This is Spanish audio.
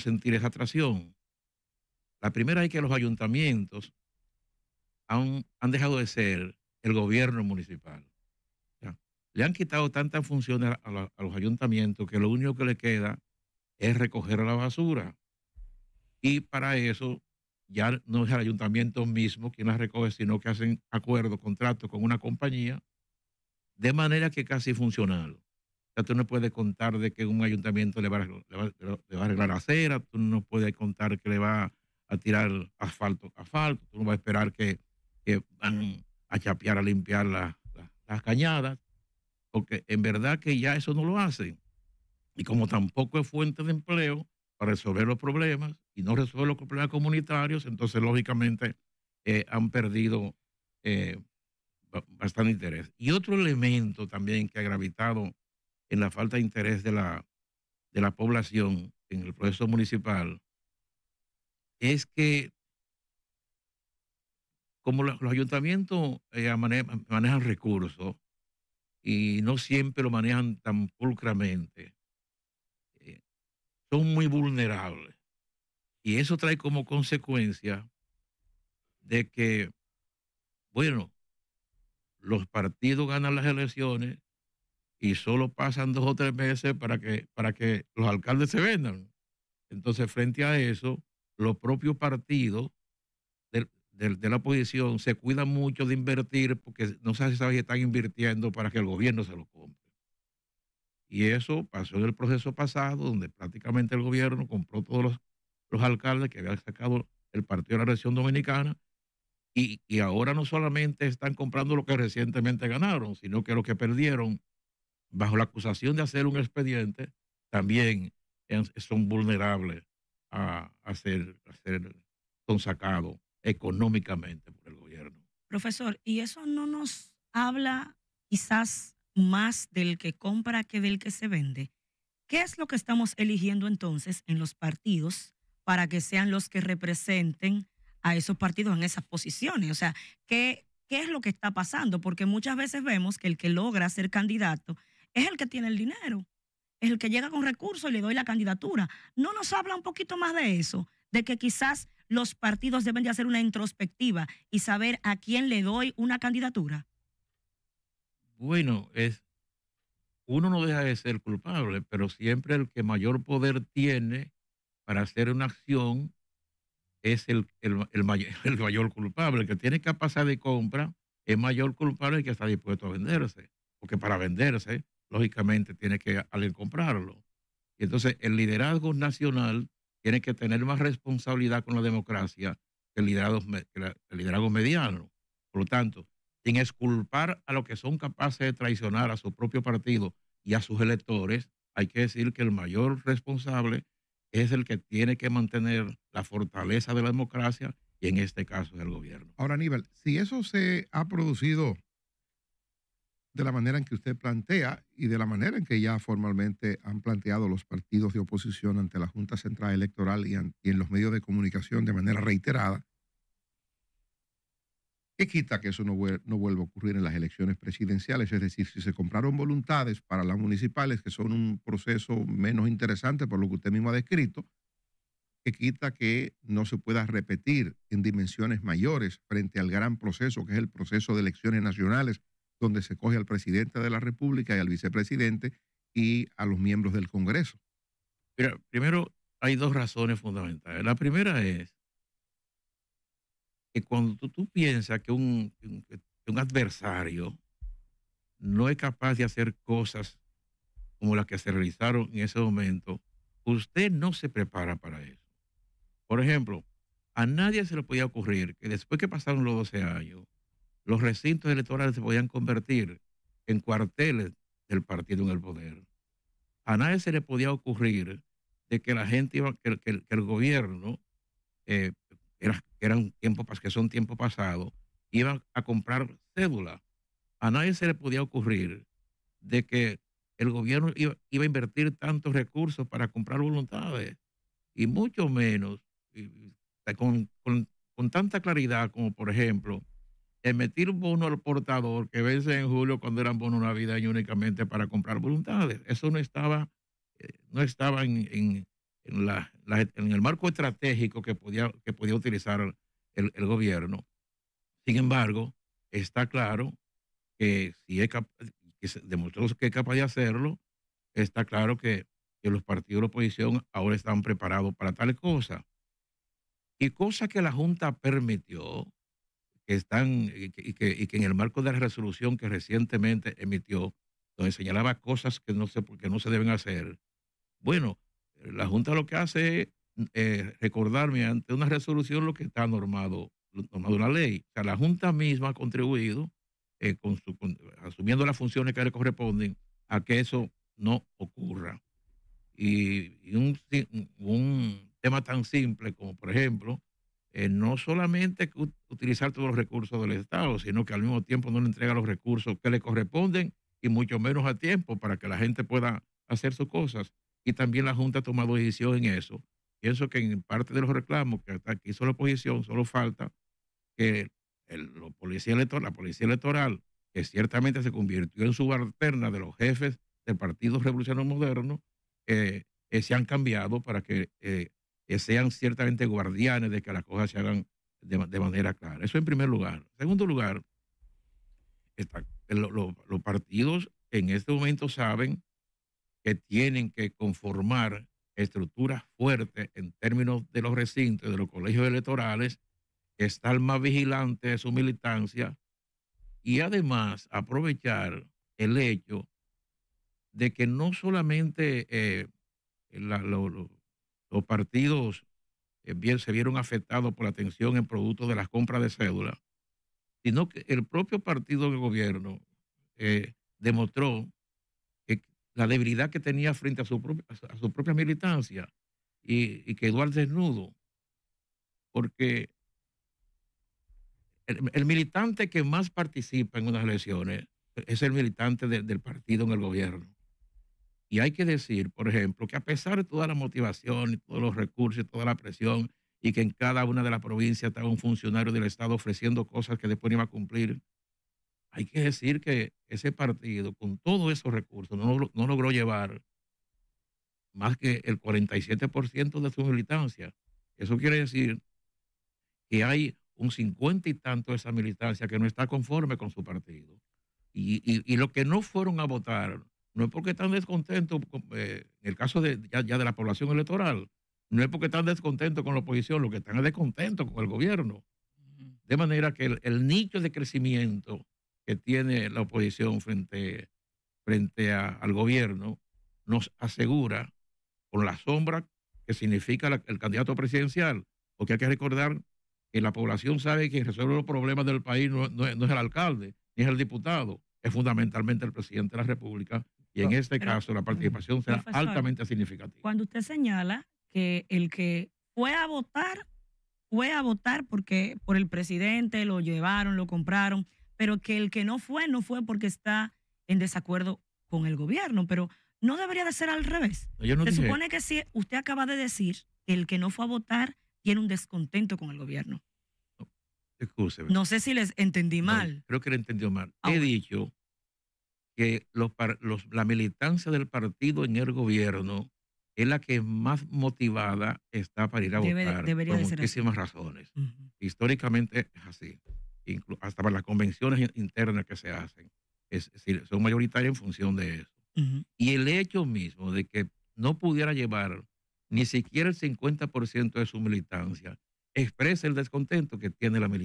sentir esa atracción. La primera es que los ayuntamientos han, dejado de ser el gobierno municipal. Le han quitado tantas funciones a, los ayuntamientos que lo único que le queda es recoger la basura. Y para eso ya no es el ayuntamiento mismo quien la recoge, sino que hacen acuerdos, contratos con una compañía, de manera que casi funcional. O tú no puedes contar de que un ayuntamiento le va, a, le va, a arreglar acera, tú no puedes contar que le va a tirar asfalto, a asfalto, tú no vas a esperar que, van a chapear, a limpiar las cañadas, porque en verdad que ya eso no lo hacen. Y como tampoco es fuente de empleo para resolver los problemas y no resuelve los problemas comunitarios, entonces lógicamente eh, han perdido eh, bastante interés. Y otro elemento también que ha gravitado en la falta de interés de la, población en el proceso municipal es que como los, ayuntamientos eh, manejan, recursos y no siempre lo manejan tan pulcramente, eh, son muy vulnerables. Y eso trae como consecuencia de que, bueno, los partidos ganan las elecciones, y solo pasan dos o tres meses para que, para que los alcaldes se vendan. Entonces, frente a eso, los propios partidos de, la oposición se cuidan mucho de invertir porque no se sabe si están invirtiendo para que el gobierno se lo compre. Y eso pasó en el proceso pasado, donde prácticamente el gobierno compró todos los, alcaldes que había sacado el Partido de la región Dominicana. Y, y, ahora no solamente están comprando lo que recientemente ganaron, sino que lo que perdieron bajo la acusación de hacer un expediente, también son vulnerables a, a ser, a económicamente por el gobierno. Profesor, ¿y eso no nos habla quizás más del que compra que del que se vende? ¿Qué es lo que estamos eligiendo entonces en los partidos para que sean los que representen a esos partidos en esas posiciones? O sea, qué es lo que está pasando? Porque muchas veces vemos que el que logra ser candidato es el que tiene el dinero, es el que llega con recursos y le doy la candidatura. ¿No nos habla un poquito más de eso? De que quizás los partidos deben de hacer una introspectiva y saber a quién le doy una candidatura. Bueno, es, uno no deja de ser culpable, pero siempre el que mayor poder tiene para hacer una acción es el, mayor, el mayor culpable. El que tiene capacidad de compra es mayor culpable el que está dispuesto a venderse. Porque para venderse lógicamente tiene que alguien comprarlo. Y entonces el liderazgo nacional tiene que tener más responsabilidad con la democracia que el liderazgo, el liderazgo mediano. Por lo tanto, sin esculpar a los que son capaces de traicionar a su propio partido y a sus electores, hay que decir que el mayor responsable es el que tiene que mantener la fortaleza de la democracia y en este caso es el gobierno. Ahora, Aníbal, si eso se ha producido de la manera en que usted plantea y de la manera en que ya formalmente han planteado los partidos de oposición ante la Junta Central Electoral y, en los medios de comunicación de manera reiterada, ¿qué quita que eso no, no vuelva a ocurrir en las elecciones presidenciales? Es decir, si se compraron voluntades para las municipales, que son un proceso menos interesante por lo que usted mismo ha descrito, que quita que no se pueda repetir en dimensiones mayores frente al gran proceso que es el proceso de elecciones nacionales donde se coge al presidente de la República y al vicepresidente y a los miembros del Congreso. Mira, primero, hay dos razones fundamentales. La primera es que cuando tú, piensas que un, que un adversario no es capaz de hacer cosas como las que se realizaron en ese momento, usted no se prepara para eso. Por ejemplo, a nadie se le podía ocurrir que después que pasaron los 12 años, los recintos electorales se podían convertir en cuarteles del partido en el poder. A nadie se le podía ocurrir de que la gente iba, que, el gobierno, eh, eran tiempo, que son tiempos pasados, iba a comprar cédulas. A nadie se le podía ocurrir de que el gobierno iba, a invertir tantos recursos para comprar voluntades, y mucho menos con tanta claridad como, por ejemplo, emitir eh, un bono al portador que vence en julio cuando eran bonos y únicamente para comprar voluntades. Eso no estaba, eh, no estaba en, en, el marco estratégico que podía, que podía utilizar el, gobierno. Sin embargo, está claro que si es que demostró que es capaz de hacerlo, está claro que, los partidos de la oposición ahora están preparados para tal cosa. Y cosa que la Junta permitió, que están y que, y, que, en el marco de la resolución que recientemente emitió, donde señalaba cosas que no se, no se deben hacer. Bueno, la Junta lo que hace es eh, recordarme ante una resolución lo que está normado, normado la ley. O sea, la Junta misma ha contribuido, eh, asumiendo las funciones que le corresponden, a que eso no ocurra. Y, un tema tan simple como, por ejemplo, eh, no solamente utilizar todos los recursos del Estado, sino que al mismo tiempo no le entrega los recursos que le corresponden y mucho menos a tiempo para que la gente pueda hacer sus cosas. Y también la Junta ha tomado decisión en eso. Pienso que en parte de los reclamos que hasta aquí hizo la oposición, solo falta que electoral, la policía electoral, que ciertamente se convirtió en subalterna de los jefes del Partido Revolucionario Moderno, eh, eh, se han cambiado para que que sean ciertamente guardianes de que las cosas se hagan de, manera clara. Eso en primer lugar. En segundo lugar, eh, los partidos en este momento saben que tienen que conformar estructuras fuertes en términos de los recintos, de los colegios electorales, estar más vigilantes de su militancia y además aprovechar el hecho de que no solamente eh, los los partidos eh, bien, se vieron afectados por la tensión en producto de las compras de cédula, sino que el propio partido del gobierno eh, demostró que la debilidad que tenía frente a su, propia, militancia y, quedó al desnudo, porque el, militante que más participa en unas elecciones es el militante del partido en el gobierno. Y hay que decir, por ejemplo, que a pesar de toda la motivación y todos los recursos y toda la presión, y que en cada una de las provincias estaba un funcionario del Estado ofreciendo cosas que después no iba a cumplir, hay que decir que ese partido, con todos esos recursos, no, logró llevar más que el 47% de su militancia. Eso quiere decir que hay un 50 y tanto de esa militancia que no está conforme con su partido. Y, y los que no fueron a votar no es porque están descontentos, eh, en el caso de, ya, de la población electoral, no es porque están descontentos con la oposición, lo que están es descontentos con el gobierno. De manera que el, nicho de crecimiento que tiene la oposición frente, frente al gobierno nos asegura, con la sombra que significa el candidato presidencial, porque hay que recordar que la población sabe que resuelve los problemas del país no, no es el alcalde, ni es el diputado, es fundamentalmente el presidente de la República y en este caso la participación será altamente significativa. Cuando usted señala que el que fue a votar, fue a votar porque por el presidente, lo llevaron, lo compraron, pero que el que no fue, no fue porque está en desacuerdo con el gobierno, pero no debería de ser al revés. Se supone que si usted acaba de decir que el que no fue a votar tiene un descontento con el gobierno. No, sé si les entendí mal. creo que le entendió mal. He dicho que los, la militancia del partido en el gobierno es la que más motivada está para ir a votar por muchísimas razones. Históricamente es así, hasta para las convenciones internas que se hacen, es, son mayoritarias en función de eso. Y el hecho mismo de que no pudiera llevar ni siquiera el 50% de su militancia expresa el descontento que tiene la militancia.